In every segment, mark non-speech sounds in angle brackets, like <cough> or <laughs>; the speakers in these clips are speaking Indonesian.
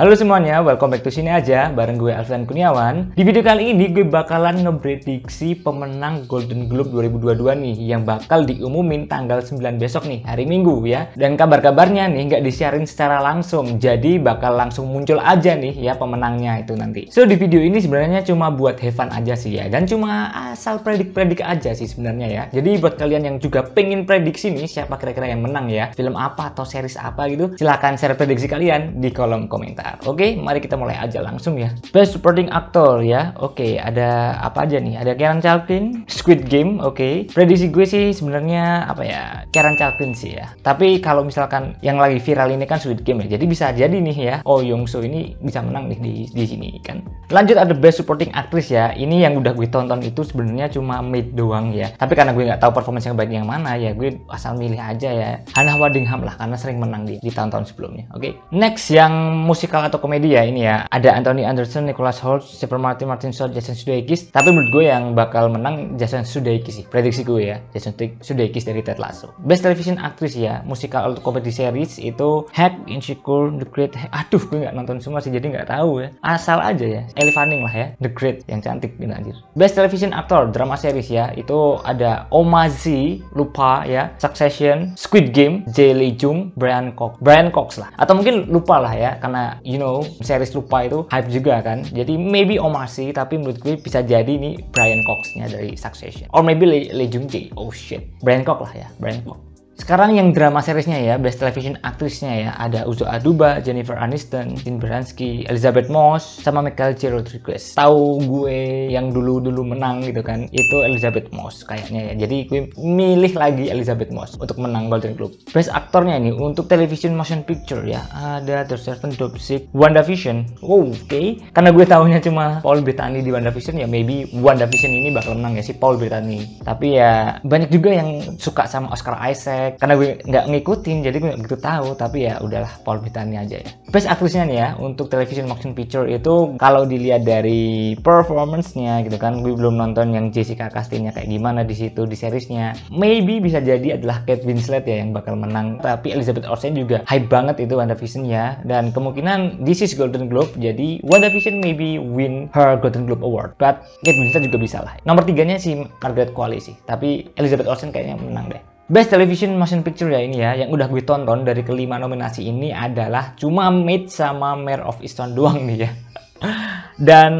Halo semuanya, welcome back to sini aja bareng gue Alvin Kurniawan. Di video kali ini gue bakalan ngeprediksi pemenang Golden Globe 2022 nih yang bakal diumumin tanggal 9 besok nih, hari Minggu ya. Dan kabar-kabarnya nih nggak disiarin secara langsung, jadi bakal langsung muncul aja nih ya pemenangnya itu nanti. So di video ini sebenarnya cuma buat Heaven aja sih ya dan cuma asal predik-predik aja sih sebenarnya ya. Jadi buat kalian yang juga pengen prediksi nih siapa kira-kira yang menang ya, film apa atau series apa gitu, silahkan share prediksi kalian di kolom komentar sebentar. Oke, mari kita mulai aja langsung ya. Best Supporting Actor ya. Oke, ada apa aja nih? Ada Karen Chalkin, Squid Game, oke. Prediksi gue sih sebenarnya apa ya? Karen Chalkin sih ya. Tapi kalau misalkan yang lagi viral ini kan Squid Game ya. Jadi bisa jadi nih ya, Oh Young Soo ini bisa menang nih di, di sini kan. Lanjut ada Best Supporting Actress ya. Ini yang udah gue tonton itu sebenarnya cuma mid doang ya. Tapi karena gue nggak tahu performance yang baik yang mana ya, gue asal milih aja ya. Hannah Waddingham lah karena sering menang di, di tahun-tahun sebelumnya. Oke. Okay. Next yang musik musikal atau komedi ya ini ya. Ada Anthony Anderson, Nicholas Hoult, Super Martin, Martin Short, Jason Sudeikis. Tapi menurut gue yang bakal menang Jason Sudeikis sih. Prediksi gue ya, Jason Sudeikis dari Ted Lasso. Best Television Actress ya, musikal atau komedi series itu Hack, Insecure, The Great. Aduh, gue gak nonton semua sih, jadi gak tahu ya. Asal aja ya, Ellie Fanning lah ya, The Great yang cantik gini gitu, anjir. Best Television Actor, drama series ya, itu ada Oma lupa ya, Succession, Squid Game, Jay Lee Jung, Brian Cox, Brian Cox lah. Atau mungkin lupa lah ya, karena you know, series lupa itu hype juga kan. Jadi maybe Om Arsi, tapi menurut gue bisa jadi nih Brian Cox-nya dari Succession. Or maybe Lee, Lee Jung Jae. Oh shit. Brian Cox lah ya, Brian Cox sekarang yang drama seriesnya ya, Best Television aktrisnya ya, ada Uzo Aduba, Jennifer Aniston, Jim Bransky, Elizabeth Moss, sama Michael C. Rodriguez. Tahu gue yang dulu-dulu menang gitu kan, itu Elizabeth Moss kayaknya ya. Jadi gue milih lagi Elizabeth Moss untuk menang Golden Globe. Best aktornya ini untuk television motion picture ya, ada The Certain Sick, WandaVision. Wow, oke. Okay. Karena gue tahunya cuma Paul Bettany di WandaVision ya, maybe WandaVision ini bakal menang ya si Paul Bettany. Tapi ya banyak juga yang suka sama Oscar Isaac, karena gue nggak ngikutin jadi gue gitu tahu tapi ya udahlah Paul Bettany aja ya best aktrisnya nih ya untuk television motion picture itu kalau dilihat dari performance-nya gitu kan gue belum nonton yang Jessica Castinya nya kayak gimana di situ di seriesnya maybe bisa jadi adalah Kate Winslet ya yang bakal menang tapi Elizabeth Olsen juga hype banget itu WandaVision ya dan kemungkinan this is Golden Globe jadi Vision maybe win her Golden Globe Award but Kate Winslet juga bisa lah nomor tiganya si Margaret Qualley sih tapi Elizabeth Olsen kayaknya menang deh Best Television Motion Picture ya ini ya, yang udah gue tonton dari kelima nominasi ini adalah cuma Made sama Mayor of Easton doang nih ya. <laughs> Dan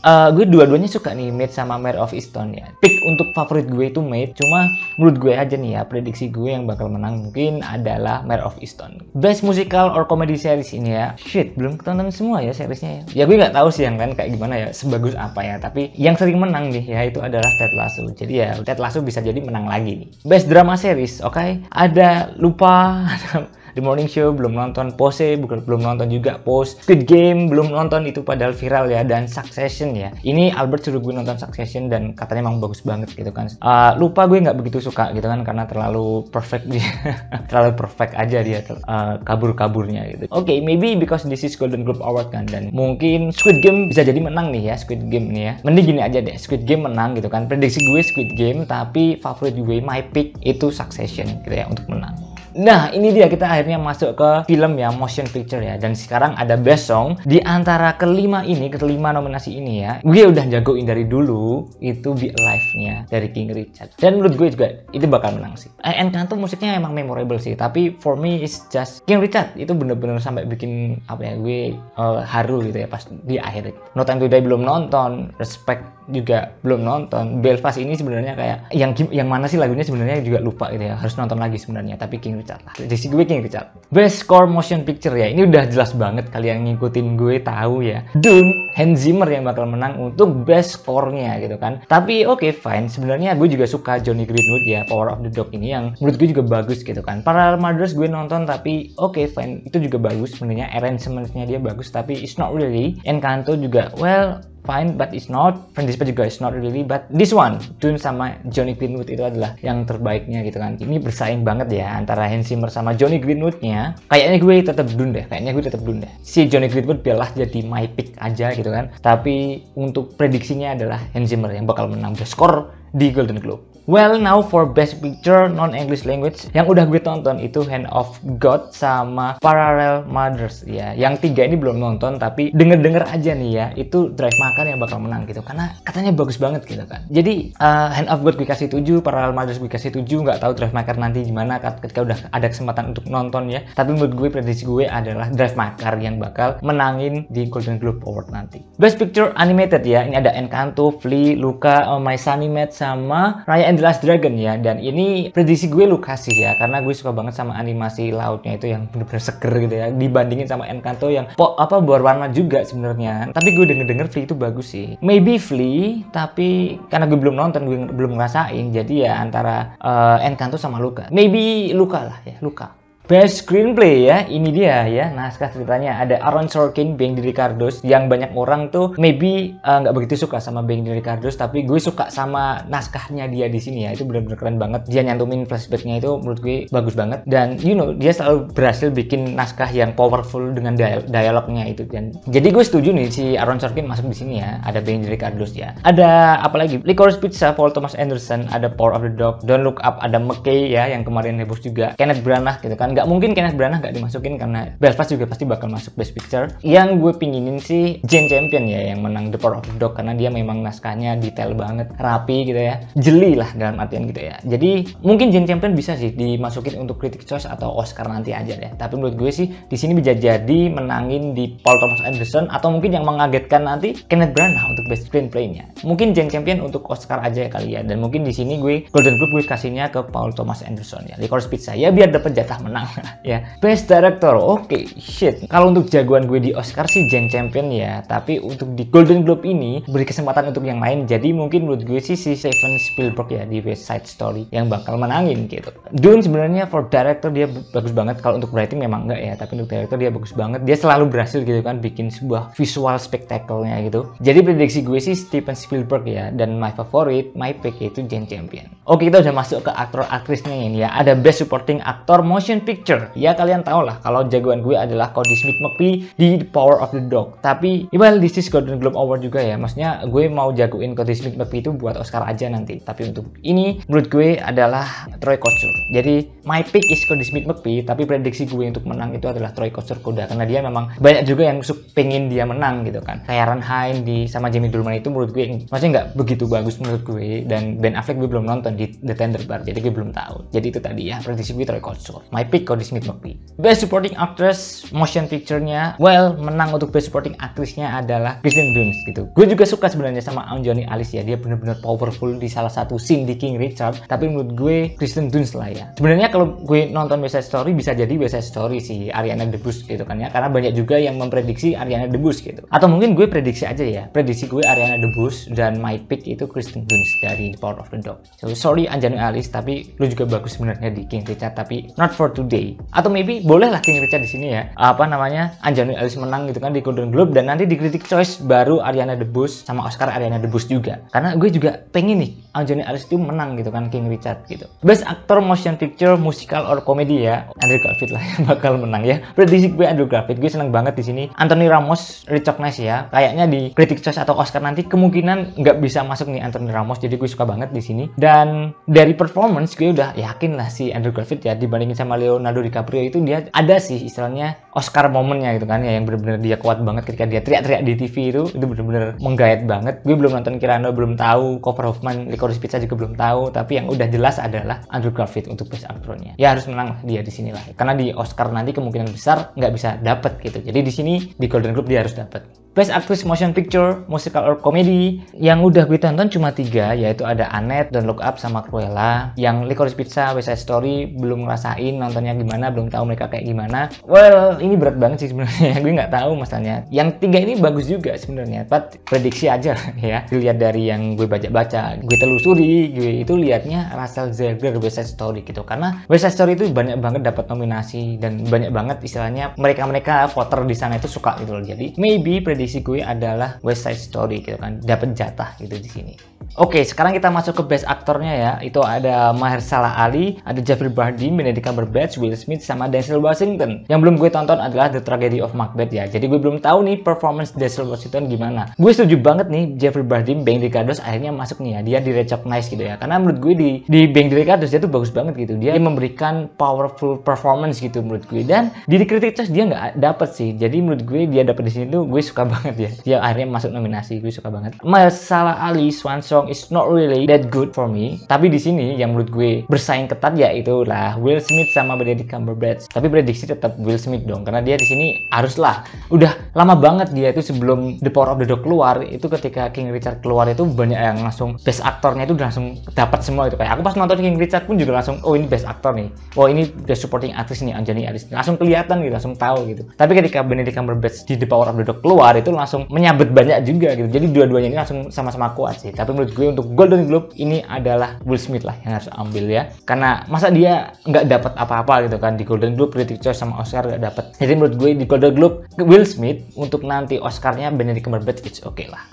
uh, gue dua-duanya suka nih Maid sama Mare of Easton ya. Pick untuk favorit gue itu Maid, cuma menurut gue aja nih ya prediksi gue yang bakal menang mungkin adalah Mare of Easton. Best musical or comedy series ini ya. Shit, belum ketonton semua ya seriesnya ya. Ya gue nggak tahu sih yang kan kayak gimana ya, sebagus apa ya. Tapi yang sering menang nih ya itu adalah Ted Lasso. Jadi ya Ted Lasso bisa jadi menang lagi nih. Best drama series, oke? Okay? Ada lupa <laughs> The Morning Show belum nonton Pose bukan belum nonton juga Pose Squid Game belum nonton itu padahal viral ya dan Succession ya ini Albert suruh gue nonton Succession dan katanya emang bagus banget gitu kan uh, lupa gue nggak begitu suka gitu kan karena terlalu perfect dia <laughs> terlalu perfect aja dia uh, kabur-kaburnya gitu oke okay, maybe because this is Golden Globe Award kan dan mungkin Squid Game bisa jadi menang nih ya Squid Game nih ya mending gini aja deh Squid Game menang gitu kan prediksi gue Squid Game tapi favorit gue my pick itu Succession gitu ya untuk menang Nah, ini dia kita akhirnya masuk ke film ya, motion picture ya. Dan sekarang ada best song. Di antara kelima ini, kelima nominasi ini ya, gue udah jagoin dari dulu itu Be Alive-nya dari King Richard. Dan menurut gue juga itu bakal menang sih. Eh, Encanto musiknya emang memorable sih, tapi for me is just King Richard itu bener-bener sampai bikin apa ya gue uh, haru gitu ya pas di akhir. No Time to Die belum nonton, Respect juga belum nonton. Belfast ini sebenarnya kayak yang yang mana sih lagunya sebenarnya juga lupa gitu ya. Harus nonton lagi sebenarnya, tapi King ngecat lah jadi gue kayak ngecat best score motion picture ya ini udah jelas banget kalian ngikutin gue tahu ya Doom, Hans Zimmer yang bakal menang untuk best score-nya gitu kan tapi oke okay, fine sebenarnya gue juga suka Johnny Greenwood ya Power of the Dog ini yang menurut gue juga bagus gitu kan para Mothers gue nonton tapi oke okay, fine itu juga bagus sebenarnya arrangement-nya dia bagus tapi it's not really Encanto juga well fine but it's not Friendispa juga it's not really but this one Dune sama Johnny Greenwood itu adalah yang terbaiknya gitu kan ini bersaing banget ya antara Hans Zimmer sama Johnny Greenwoodnya kayaknya gue tetap Dune deh kayaknya gue tetap Dune deh si Johnny Greenwood biarlah jadi my pick aja gitu kan tapi untuk prediksinya adalah Hans Zimmer yang bakal menang skor di Golden Globe Well, now for Best Picture Non-English Language yang udah gue tonton itu Hand of God sama Parallel Mothers ya. Yang tiga ini belum nonton tapi denger-denger aja nih ya. Itu Drive Makan yang bakal menang gitu karena katanya bagus banget gitu kan. Jadi uh, Hand of God gue kasih 7, Parallel Mothers gue kasih 7, nggak tahu Drive Makan nanti gimana ketika udah ada kesempatan untuk nonton ya. Tapi menurut gue prediksi gue adalah Drive Makan yang bakal menangin di Golden Globe Award nanti. Best Picture Animated ya. Ini ada Encanto, Flea, Luca, oh My Sunny Matt sama Raya and The Last Dragon ya dan ini prediksi gue luka sih ya karena gue suka banget sama animasi lautnya itu yang bener-bener seger gitu ya dibandingin sama Encanto yang po apa berwarna juga sebenarnya tapi gue denger-denger Flea itu bagus sih maybe Flea tapi karena gue belum nonton gue belum ngerasain jadi ya antara uh, Encanto sama Luka maybe Luka lah ya Luka Best Screenplay ya, ini dia ya naskah ceritanya ada Aaron Sorkin, Bang Ricardos yang banyak orang tuh maybe eh, nggak uh, begitu suka sama Bang Ricardos tapi gue suka sama naskahnya dia di sini ya itu benar-benar keren banget dia nyantumin flashbacknya itu menurut gue bagus banget dan you know dia selalu berhasil bikin naskah yang powerful dengan dial dialognya itu dan jadi gue setuju nih si Aaron Sorkin masuk di sini ya ada Bang Ricardos ya ada apalagi Licorice Pizza Paul Thomas Anderson ada Power of the Dog Don't Look Up ada McKay ya yang kemarin heboh juga Kenneth Branagh gitu kan nggak mungkin Kenneth Branagh nggak dimasukin karena Belfast juga pasti bakal masuk Best Picture. Yang gue pinginin sih Jane Champion ya yang menang The Power of the Dog karena dia memang naskahnya detail banget, rapi gitu ya, jeli lah dalam artian gitu ya. Jadi mungkin Jane Champion bisa sih dimasukin untuk Critic Choice atau Oscar nanti aja deh. Ya. Tapi menurut gue sih di sini bisa jadi menangin di Paul Thomas Anderson atau mungkin yang mengagetkan nanti Kenneth Branagh untuk Best Screenplay-nya. Mungkin Jane Champion untuk Oscar aja ya kali ya dan mungkin di sini gue Golden Globe gue kasihnya ke Paul Thomas Anderson ya. Licorice Pizza ya biar dapat jatah menang. <laughs> ya best director oke okay, shit kalau untuk jagoan gue di Oscar sih Jane Champion ya tapi untuk di Golden Globe ini beri kesempatan untuk yang lain jadi mungkin menurut gue sih si Steven Spielberg ya di West Side Story yang bakal menangin gitu Dune sebenarnya for director dia bagus banget kalau untuk writing memang enggak ya tapi untuk director dia bagus banget dia selalu berhasil gitu kan bikin sebuah visual spectacle gitu jadi prediksi gue sih Steven Spielberg ya dan my favorite my pick itu Jane Champion oke kita udah masuk ke aktor aktrisnya ini ya ada best supporting actor motion picture Picture. Ya kalian tau lah kalau jagoan gue adalah Cody Smith McPhee di The Power of the Dog. Tapi well this is Golden Globe Award juga ya. Maksudnya gue mau jagoin Cody Smith McPhee itu buat Oscar aja nanti. Tapi untuk ini menurut gue adalah Troy Kotsur. Jadi my pick is Cody Smith McPhee tapi prediksi gue untuk menang itu adalah Troy Kotsur kuda. karena dia memang banyak juga yang pengen dia menang gitu kan. Kayak Ron Hain di sama Jamie Durman itu menurut gue maksudnya nggak begitu bagus menurut gue dan Ben Affleck gue belum nonton di The Tender Bar jadi gue belum tahu. Jadi itu tadi ya prediksi gue Troy Kotsur. My pick Nicole Smith-McPhee. Best Supporting Actress motion picture-nya, well, menang untuk Best Supporting Actress-nya adalah Kristen Dunst gitu. Gue juga suka sebenarnya sama Anjani Alice ya dia bener-bener powerful di salah satu scene di King Richard, tapi menurut gue Kristen Dunst lah ya. Sebenarnya kalau gue nonton West Side Story bisa jadi West Side Story si Ariana Debus gitu kan ya, karena banyak juga yang memprediksi Ariana Debus gitu. Atau mungkin gue prediksi aja ya, prediksi gue Ariana Debus dan my pick itu Kristen Dunst dari The Power of the Dog. So sorry Anjani Alice, tapi lu juga bagus sebenarnya di King Richard, tapi not for today Day atau maybe lah King Richard di sini ya apa namanya Anjani Ellis menang gitu kan di Golden Globe dan nanti di Critic Choice baru Ariana DeBose sama Oscar Ariana DeBose juga karena gue juga pengen nih Anjani Ellis itu menang gitu kan King Richard gitu Best Actor Motion Picture Musical or Comedy ya Andrew Garfield lah yang bakal menang ya prediksi gue Andrew Garfield gue seneng banget di sini Anthony Ramos recognize ya kayaknya di Critic Choice atau Oscar nanti kemungkinan nggak bisa masuk nih Anthony Ramos jadi gue suka banget di sini dan dari performance gue udah yakin lah si Andrew Garfield ya dibandingin sama Leo Leonardo DiCaprio itu dia ada sih istilahnya Oscar momennya gitu kan ya yang bener-bener dia kuat banget ketika dia teriak-teriak di TV itu itu bener-bener menggayat banget gue belum nonton Kirano belum tahu Cooper Hoffman Licorice Pizza juga belum tahu tapi yang udah jelas adalah Andrew Garfield untuk Best Actor-nya ya harus menang lah dia di sini lah karena di Oscar nanti kemungkinan besar nggak bisa dapet gitu jadi di sini di Golden Globe dia harus dapet Best Actress Motion Picture, Musical or Comedy. Yang udah gue tonton cuma tiga, yaitu ada Annette dan Look Up sama Cruella. Yang Licorice Pizza, West Side Story, belum ngerasain nontonnya gimana, belum tahu mereka kayak gimana. Well, ini berat banget sih sebenarnya. <laughs> gue nggak tahu masalahnya. Yang tiga ini bagus juga sebenarnya, tapi prediksi aja ya. Dilihat dari yang gue baca-baca, gue telusuri, gue itu liatnya Russell Zerger West Side Story gitu. Karena West Side Story itu banyak banget dapat nominasi dan banyak banget istilahnya mereka-mereka voter di sana itu suka gitu loh. Jadi maybe prediksi gue adalah West Side Story gitu kan dapat jatah gitu di sini Oke, sekarang kita masuk ke best aktornya ya. Itu ada Mahershala Ali, ada Jeffrey Bardem, Benedict Cumberbatch, Will Smith, sama Denzel Washington. Yang belum gue tonton adalah The Tragedy of Macbeth ya. Jadi gue belum tahu nih performance Denzel Washington gimana. Gue setuju banget nih Jeffrey Bardem, Benedict Cumberbatch akhirnya masuk nih ya. Dia di recognize gitu ya. Karena menurut gue di di Benedict Cumberbatch dia tuh bagus banget gitu. Dia memberikan powerful performance gitu menurut gue. Dan di kritik dia nggak dapet sih. Jadi menurut gue dia dapet di sini tuh gue suka banget ya dia akhirnya masuk nominasi gue suka banget masalah Ali Swan Song is not really that good for me tapi di sini yang menurut gue bersaing ketat ya itulah Will Smith sama Benedict Cumberbatch tapi prediksi tetap Will Smith dong karena dia di sini haruslah udah lama banget dia itu sebelum The Power of the Dog keluar itu ketika King Richard keluar itu banyak yang langsung best aktornya itu langsung dapat semua itu kayak aku pas nonton King Richard pun juga langsung oh ini best aktor nih oh ini best supporting actress nih Anjani Aris langsung kelihatan gitu langsung tahu gitu tapi ketika Benedict Cumberbatch di The Power of the Dog keluar itu langsung menyabet banyak juga gitu. Jadi dua-duanya ini langsung sama-sama kuat sih. Tapi menurut gue untuk Golden Globe ini adalah Will Smith lah yang harus ambil ya. Karena masa dia nggak dapat apa-apa gitu kan di Golden Globe, Critics Choice sama Oscar nggak dapat. Jadi menurut gue di Golden Globe Will Smith untuk nanti Oscarnya Benedict Cumberbatch it's okay lah.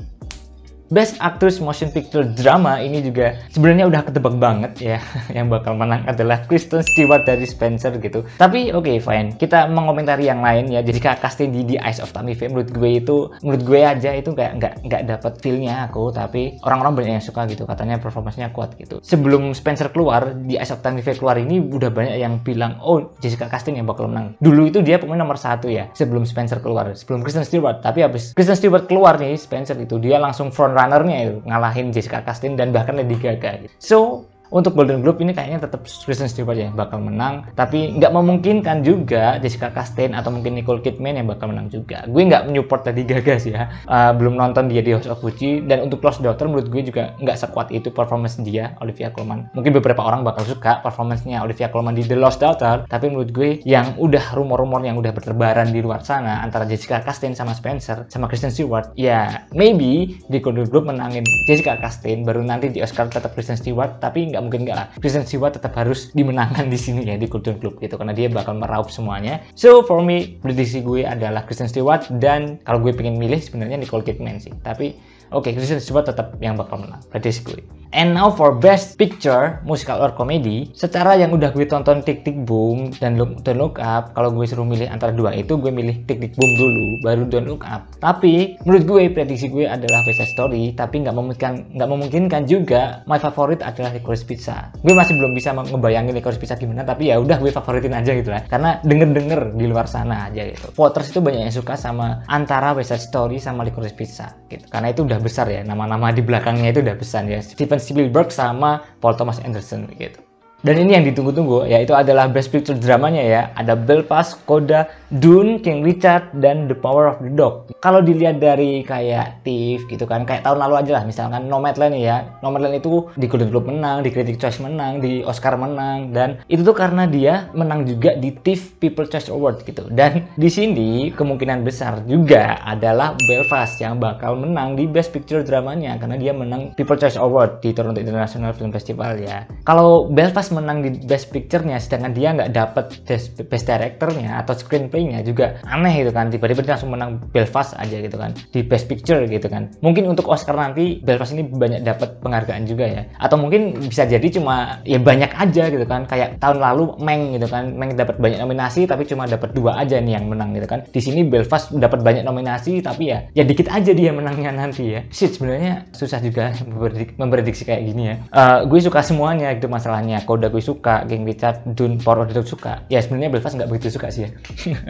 Best Actress Motion Picture Drama ini juga sebenarnya udah ketebak banget ya <laughs> yang bakal menang adalah Kristen Stewart dari Spencer gitu. Tapi oke okay, fine, kita mengomentari yang lain ya. Jadi Jessica casting di The Eyes of Tammy Faye menurut gue itu menurut gue aja itu kayak nggak nggak dapat feelnya aku tapi orang-orang banyak yang suka gitu katanya performasinya kuat gitu. Sebelum Spencer keluar di Eyes of Tammy Faye keluar ini udah banyak yang bilang oh Jessica Kastin yang bakal menang. Dulu itu dia pemain nomor satu ya sebelum Spencer keluar sebelum Kristen Stewart tapi habis Kristen Stewart keluar nih Spencer itu dia langsung front frontrunnernya ngalahin Jessica Kastin dan bahkan Lady Gaga. Gitu. So untuk Golden Globe ini kayaknya tetap Kristen Stewart aja yang bakal menang tapi nggak memungkinkan juga Jessica Chastain atau mungkin Nicole Kidman yang bakal menang juga gue nggak menyupport tadi Gaga sih ya uh, belum nonton dia di House of Gucci dan untuk Lost Daughter menurut gue juga nggak sekuat itu performance dia Olivia Colman mungkin beberapa orang bakal suka performance Olivia Colman di The Lost Daughter tapi menurut gue yang udah rumor-rumor yang udah berterbaran di luar sana antara Jessica Chastain sama Spencer sama Kristen Stewart ya maybe di Golden Globe menangin Jessica Chastain baru nanti di Oscar tetap Kristen Stewart tapi nggak nggak mungkin nggak lah Kristen Stewart tetap harus dimenangkan di sini ya di Golden Club gitu karena dia bakal meraup semuanya so for me prediksi gue adalah Kristen Stewart dan kalau gue pengen milih sebenarnya Nicole Kidman sih tapi oke okay, Kristen Stewart tetap yang bakal menang prediksi gue And now for Best Picture, musical or comedy, secara yang udah gue tonton Tick Tick Boom dan Look, Don't Look Up, kalau gue suruh milih antara dua itu, gue milih Tick Tick Boom dulu, baru Don't Look Up. Tapi menurut gue prediksi gue adalah West Story, tapi nggak memungkinkan nggak memungkinkan juga. My favorite adalah Licorice Pizza. Gue masih belum bisa ngebayangin Licorice Pizza gimana, tapi ya udah gue favoritin aja gitu lah. Karena denger-denger di luar sana aja gitu. Voters itu banyak yang suka sama antara West Story sama Licorice Pizza gitu. Karena itu udah besar ya, nama-nama di belakangnya itu udah besar ya. Stephen Steven Spielberg sama Paul Thomas Anderson gitu. Dan ini yang ditunggu-tunggu yaitu adalah Best Picture dramanya ya. Ada Belfast, Koda, Dune, King Richard, dan The Power of the Dog. Kalau dilihat dari kayak Thief gitu kan, kayak tahun lalu aja lah misalkan Nomadland ya. Nomadland itu di Golden Globe menang, di Critic Choice menang, di Oscar menang, dan itu tuh karena dia menang juga di Thief People Choice Award gitu. Dan di sini kemungkinan besar juga adalah Belfast yang bakal menang di Best Picture dramanya karena dia menang People Choice Award di Toronto International Film Festival ya. Kalau Belfast menang di Best Picture-nya sedangkan dia nggak dapet Best, Best Director-nya atau screenplay nya juga aneh gitu kan tiba-tiba dia langsung menang Belfast aja gitu kan di Best Picture gitu kan mungkin untuk Oscar nanti Belfast ini banyak dapat penghargaan juga ya atau mungkin bisa jadi cuma ya banyak aja gitu kan kayak tahun lalu Meng gitu kan Meng dapat banyak nominasi tapi cuma dapat dua aja nih yang menang gitu kan di sini Belfast dapat banyak nominasi tapi ya ya dikit aja dia menangnya nanti ya sih sebenarnya susah juga <laughs> memprediksi, memprediksi kayak gini ya uh, gue suka semuanya gitu masalahnya Koda gue suka Geng Richard Dun Poro suka ya sebenarnya Belfast nggak begitu suka sih ya <laughs>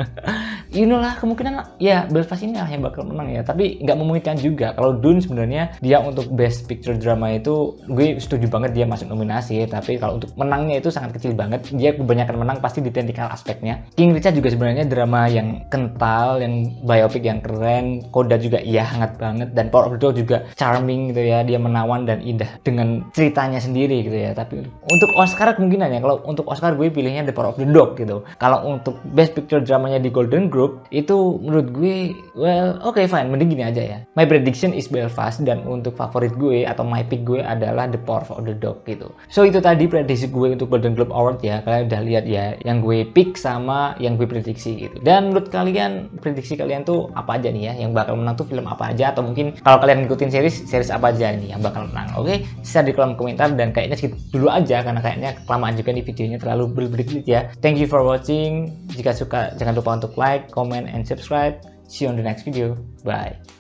you know lah kemungkinan ya Belfast ini lah yang bakal menang ya tapi nggak memungkinkan juga kalau Dune sebenarnya dia untuk best picture drama itu gue setuju banget dia masuk nominasi tapi kalau untuk menangnya itu sangat kecil banget dia kebanyakan menang pasti di technical aspeknya King Richard juga sebenarnya drama yang kental yang biopic yang keren Koda juga iya hangat banget dan Power of the Dog juga charming gitu ya dia menawan dan indah dengan ceritanya sendiri gitu ya tapi untuk Oscar kemungkinannya kalau untuk Oscar gue pilihnya The Power of the Dog gitu kalau untuk best picture drama namanya di Golden Group itu menurut gue well oke okay, fine mending gini aja ya my prediction is Belfast dan untuk favorit gue atau my pick gue adalah The Power of the Dog gitu so itu tadi prediksi gue untuk Golden Globe Award ya kalian udah lihat ya yang gue pick sama yang gue prediksi gitu dan menurut kalian prediksi kalian tuh apa aja nih ya yang bakal menang tuh film apa aja atau mungkin kalau kalian ngikutin series series apa aja nih yang bakal menang oke okay? share di kolom komentar dan kayaknya segitu dulu aja karena kayaknya kelamaan juga nih videonya terlalu berbelit ya thank you for watching jika suka jangan lupa untuk like, comment, and subscribe. See you on the next video. Bye.